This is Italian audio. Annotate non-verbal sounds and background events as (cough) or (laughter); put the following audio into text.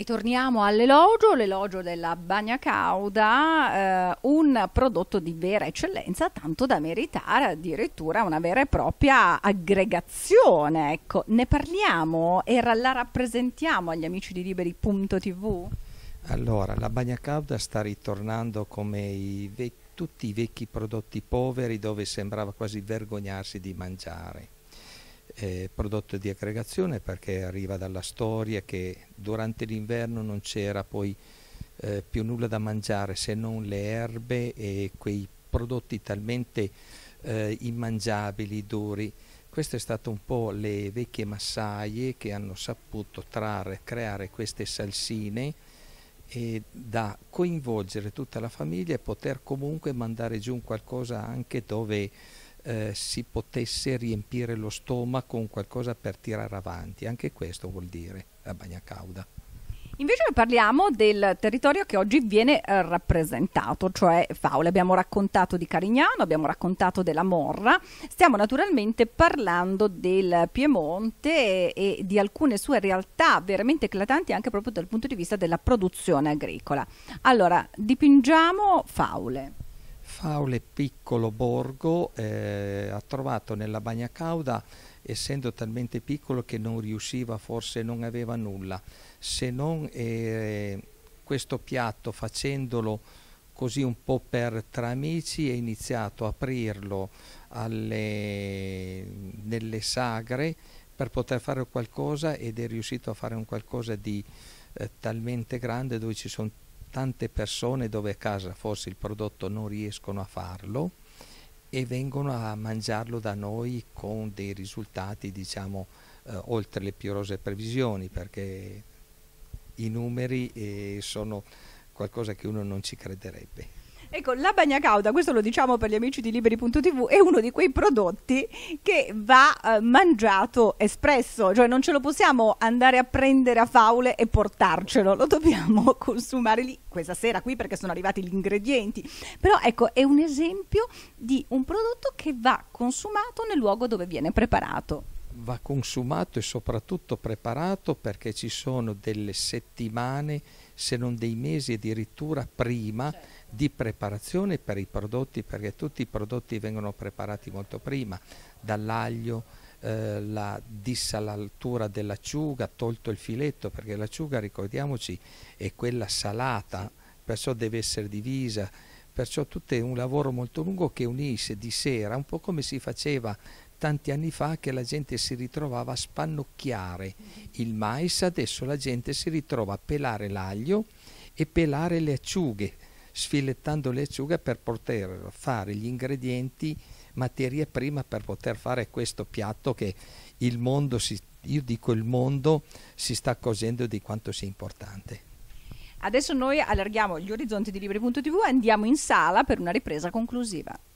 E torniamo all'elogio, l'elogio della Bagna Cauda, eh, un prodotto di vera eccellenza, tanto da meritare addirittura una vera e propria aggregazione. Ecco, ne parliamo e la rappresentiamo agli amici di Liberi.tv? Allora, la Bagna Cauda sta ritornando come i tutti i vecchi prodotti poveri dove sembrava quasi vergognarsi di mangiare eh, prodotto di aggregazione perché arriva dalla storia che durante l'inverno non c'era poi eh, più nulla da mangiare se non le erbe e quei prodotti talmente eh, immangiabili, duri. Queste sono state un po' le vecchie massaie che hanno saputo trarre, creare queste salsine e da coinvolgere tutta la famiglia e poter comunque mandare giù qualcosa anche dove eh, si potesse riempire lo stomaco con qualcosa per tirare avanti, anche questo vuol dire la bagna cauda. Invece parliamo del territorio che oggi viene eh, rappresentato, cioè Faule. Abbiamo raccontato di Carignano, abbiamo raccontato della Morra, stiamo naturalmente parlando del Piemonte e, e di alcune sue realtà veramente eclatanti anche proprio dal punto di vista della produzione agricola. Allora, dipingiamo Faule. Faule piccolo borgo eh, ha trovato nella bagna cauda essendo talmente piccolo che non riusciva forse non aveva nulla se non eh, questo piatto facendolo così un po' per tra amici è iniziato a aprirlo alle, nelle sagre per poter fare qualcosa ed è riuscito a fare un qualcosa di eh, talmente grande dove ci sono tante persone dove a casa forse il prodotto non riescono a farlo e vengono a mangiarlo da noi con dei risultati diciamo eh, oltre le più rose previsioni perché i numeri eh, sono qualcosa che uno non ci crederebbe. Ecco, la bagna cauda, questo lo diciamo per gli amici di liberi.tv, è uno di quei prodotti che va eh, mangiato espresso, cioè non ce lo possiamo andare a prendere a faule e portarcelo, lo dobbiamo (laughs) consumare lì questa sera qui perché sono arrivati gli ingredienti. Però ecco, è un esempio di un prodotto che va consumato nel luogo dove viene preparato va consumato e soprattutto preparato perché ci sono delle settimane, se non dei mesi addirittura prima, certo di preparazione per i prodotti perché tutti i prodotti vengono preparati molto prima dall'aglio eh, la dissalatura dell'acciuga tolto il filetto perché l'acciuga ricordiamoci è quella salata perciò deve essere divisa perciò tutto è un lavoro molto lungo che unisce di sera un po' come si faceva tanti anni fa che la gente si ritrovava a spannocchiare il mais adesso la gente si ritrova a pelare l'aglio e pelare le acciughe sfilettando le acciughe per poter fare gli ingredienti, materia prima per poter fare questo piatto che il mondo, si, io dico il mondo, si sta accorgendo di quanto sia importante. Adesso noi allarghiamo gli orizzonti di Libri.tv e andiamo in sala per una ripresa conclusiva.